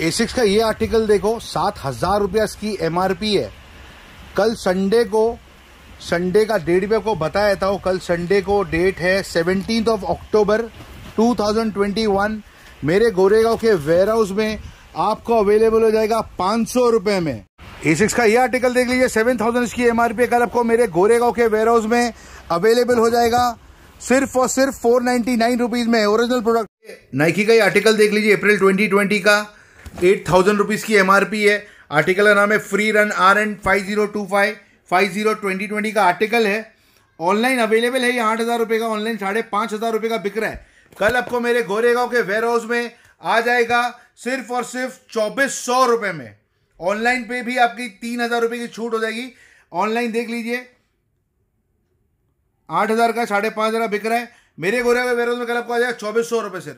ए six का ये article देखो सात हजार रुपया इसकी एम है कल संडे को संडे का डेट भी आपको बताया था कल संडे को डेट है सेवनटीन ऑफ अक्टूबर 2021 मेरे गोरेगांव के वेयर हाउस में आपको अवेलेबल हो जाएगा पांच सौ रुपए में ए सिक्स का ये आर्टिकल देख लीजिए सेवन थाउजेंड इसकी एम आर पी कल आपको मेरे गोरेगांव के वेयर हाउस में अवेलेबल हो जाएगा सिर्फ और सिर्फ फोर नाइनटी नाइन रुपीज़ में ओरिजिनल प्रोडक्ट नाइकी का ये आर्टिकल देख लीजिए अप्रैल ट्वेंटी ट्वेंटी का एट थाउजेंड रुपीज़ की एम है आर्टिकल का नाम है free run R N five zero two five five zero twenty twenty का आर्टिकल है ऑनलाइन अवेलेबल है ये आठ हज़ार रुपये का ऑनलाइन साढ़े पाँच हज़ार रुपये का बिक रहा है कल आपको मेरे गोरेगांव के वेयर हाउस में आ जाएगा सिर्फ और सिर्फ चौबीस सौ रुपये में ऑनलाइन पे भी आपकी तीन हज़ार रुपये की छूट हो जाएगी ऑनलाइन देख लीजिए आठ हज़ार का साढ़े पाँच हज़ार बिक रहा है मेरे गोरेगा वेयर हाउस में कल आपको आ जाएगा चौबीस सौ रुपये से